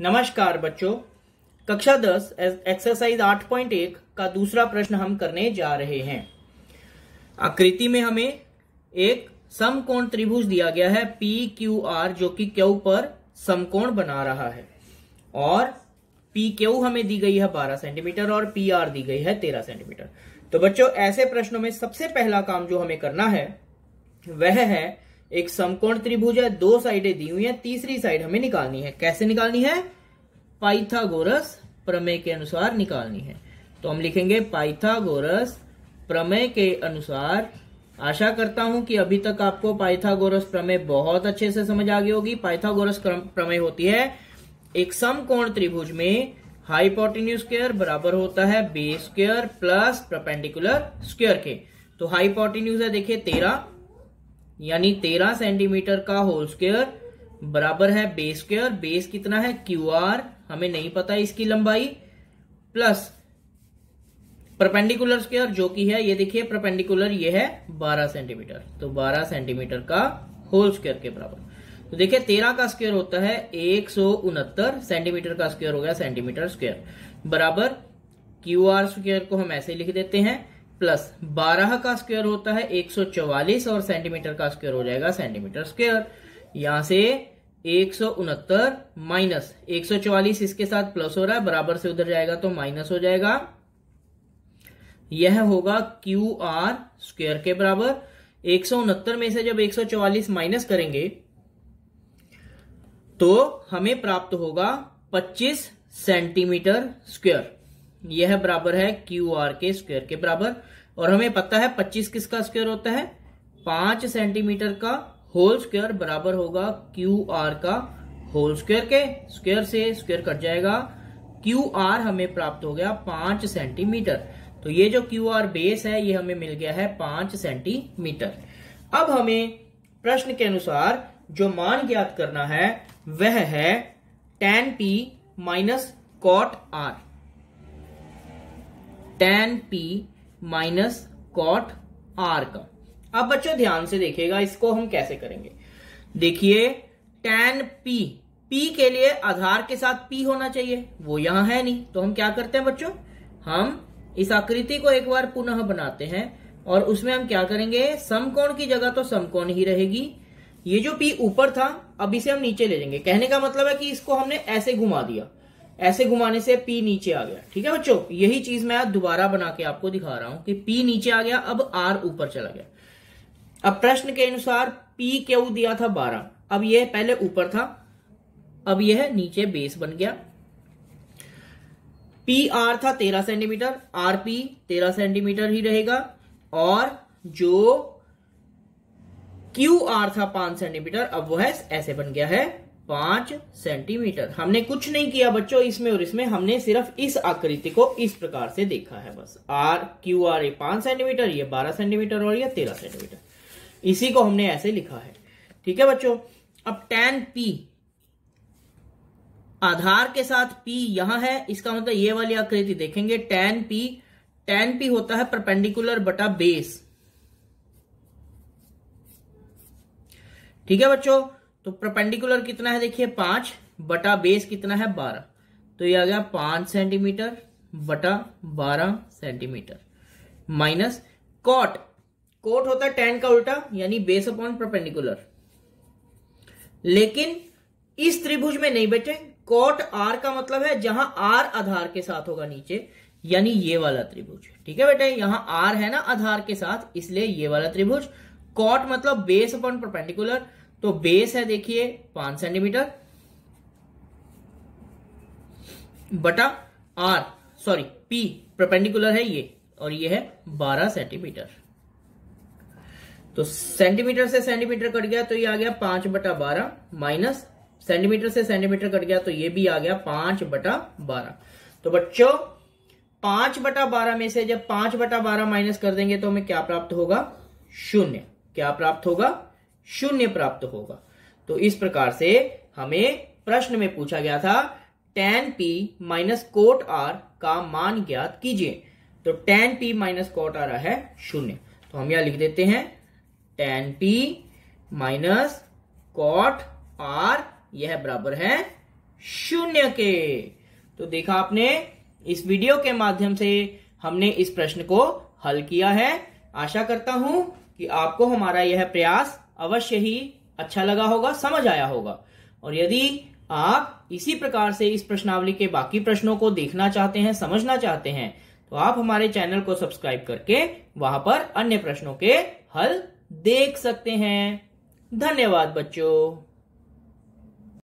नमस्कार बच्चों कक्षा 10 एक्सरसाइज 8.1 का दूसरा प्रश्न हम करने जा रहे हैं आकृति में हमें एक समकोण त्रिभुज दिया गया है पी क्यू आर जो कि क्यू पर समकोण बना रहा है और पी क्यू हमें दी गई है 12 सेंटीमीटर और पी आर दी गई है 13 सेंटीमीटर तो बच्चों ऐसे प्रश्नों में सबसे पहला काम जो हमें करना है वह है एक समकोण त्रिभुज है दो साइडें दी हुई हैं तीसरी साइड हमें निकालनी है कैसे निकालनी है पाइथागोरस प्रमेय के अनुसार निकालनी है तो हम लिखेंगे पाइथागोरस प्रमेय के अनुसार आशा करता हूं कि अभी तक आपको पाइथागोरस प्रमेय बहुत अच्छे से समझ आ गई होगी पाइथागोरस प्रमेय होती है एक समकोण त्रिभुज में हाइपोटिन्यू स्क्वायर बराबर होता है base square plus perpendicular square के तो हाइपोटिन्यूज है देखिए तेरह यानी तेरह सेंटीमीटर का होल स्क्वेयर बराबर है बेस स्क्वेयर बेस कितना है क्यू आर हमें नहीं पता इसकी लंबाई प्लस परपेंडिकुलर स्क्वेयर जो कि है ये देखिए परपेंडिकुलर ये है 12 सेंटीमीटर तो 12 सेंटीमीटर का होल स्क्वायर के बराबर तो देखिए 13 का स्क्वायर होता है एक सेंटीमीटर का स्क्वायर हो गया सेंटीमीटर स्क्वायर बराबर क्यू आर स्क्वायर को हम ऐसे लिख देते हैं प्लस बारह का स्क्वायर होता है एक सौ चौवालीस और सेंटीमीटर का स्क्वायर हो जाएगा सेंटीमीटर स्क्वायर यहां से एक सौ उनहत्तर माइनस एक सौ चौवालीस इसके साथ प्लस हो रहा है बराबर से उधर जाएगा तो माइनस हो जाएगा यह होगा क्यू आर स्क्वेयर के बराबर एक सौ उनहत्तर में से जब एक सौ चौवालीस माइनस करेंगे तो हमें प्राप्त होगा पच्चीस सेंटीमीटर स्क्वेयर यह बराबर है क्यू आर के स्क्वेयर के बराबर और हमें पता है पच्चीस किसका स्क्वेयर होता है पांच सेंटीमीटर का होल स्क्वेयर बराबर होगा क्यू आर का होल स्क्वेयर के स्क्वेयर से स्क्वेयर कट जाएगा क्यू आर हमें प्राप्त हो गया पांच सेंटीमीटर तो ये जो क्यू आर बेस है ये हमें मिल गया है पांच सेंटीमीटर अब हमें प्रश्न के अनुसार जो मान ज्ञात करना है वह है tan P minus cot R tan P minus cot R का अब बच्चों ध्यान से देखिएगा इसको हम कैसे करेंगे देखिए टेन पी पी के लिए आधार के साथ पी होना चाहिए वो यहां है नहीं तो हम क्या करते हैं बच्चों हम इस आकृति को एक बार पुनः बनाते हैं और उसमें हम क्या करेंगे समकोण की जगह तो समकोण ही रहेगी ये जो पी ऊपर था अब इसे हम नीचे ले लेंगे कहने का मतलब है कि इसको हमने ऐसे घुमा दिया ऐसे घुमाने से पी नीचे आ गया ठीक है बच्चों यही चीज मैं आज दोबारा बना के आपको दिखा रहा हूं कि पी नीचे आ गया अब आर ऊपर चला गया अब प्रश्न के अनुसार पी क्यू दिया था बारह अब यह पहले ऊपर था अब यह नीचे बेस बन गया पी आर था तेरह सेंटीमीटर आर पी तेरह सेंटीमीटर ही रहेगा और जो क्यू आर था पांच सेंटीमीटर अब वह ऐसे बन गया है पांच सेंटीमीटर हमने कुछ नहीं किया बच्चों इसमें और इसमें हमने सिर्फ इस आकृति को इस प्रकार से देखा है बस आर क्यू आर ये पांच सेंटीमीटर ये बारह सेंटीमीटर और ये तेरह सेंटीमीटर इसी को हमने ऐसे लिखा है ठीक है बच्चों अब टेन पी आधार के साथ पी यहां है इसका मतलब ये वाली आकृति देखेंगे टेन पी टेन पी होता है परपेंडिकुलर बटा बेस ठीक है बच्चों तो प्रपेंडिकुलर कितना है देखिए पांच बटा बेस कितना है बारह तो ये आ गया पांच सेंटीमीटर बटा बारह सेंटीमीटर माइनस कॉट कोट होता है टेन का उल्टा यानी बेस अपॉन प्रपेंडिकुलर लेकिन इस त्रिभुज में नहीं बेटे कॉट आर का मतलब है जहां आर आधार के साथ होगा नीचे यानी ये वाला त्रिभुज ठीक है बेटे यहां आर है ना आधार के साथ इसलिए ये वाला त्रिभुज कॉट मतलब बेस अपॉन परपेंडिकुलर तो बेस है देखिए पांच सेंटीमीटर बटा आर सॉरी पी प्रपेंडिकुलर है ये और ये है बारह सेंटीमीटर तो सेंटीमीटर से सेंटीमीटर कट गया तो ये आ गया पांच बटा बारह माइनस सेंटीमीटर से सेंटीमीटर कट गया तो ये भी आ गया पांच बटा बारह तो बच्चों पांच बटा बारह में से जब पांच बटा बारह माइनस कर देंगे तो हमें क्या प्राप्त होगा शून्य क्या प्राप्त होगा शून्य प्राप्त होगा तो इस प्रकार से हमें प्रश्न में पूछा गया था tan P minus cot R का मान ज्ञात कीजिए तो tan P minus cot R है शून्य तो हम यहां लिख देते हैं tan P minus cot R यह बराबर है शून्य के तो देखा आपने इस वीडियो के माध्यम से हमने इस प्रश्न को हल किया है आशा करता हूं कि आपको हमारा यह प्रयास अवश्य ही अच्छा लगा होगा समझ आया होगा और यदि आप इसी प्रकार से इस प्रश्नावली के बाकी प्रश्नों को देखना चाहते हैं समझना चाहते हैं तो आप हमारे चैनल को सब्सक्राइब करके वहां पर अन्य प्रश्नों के हल देख सकते हैं धन्यवाद बच्चों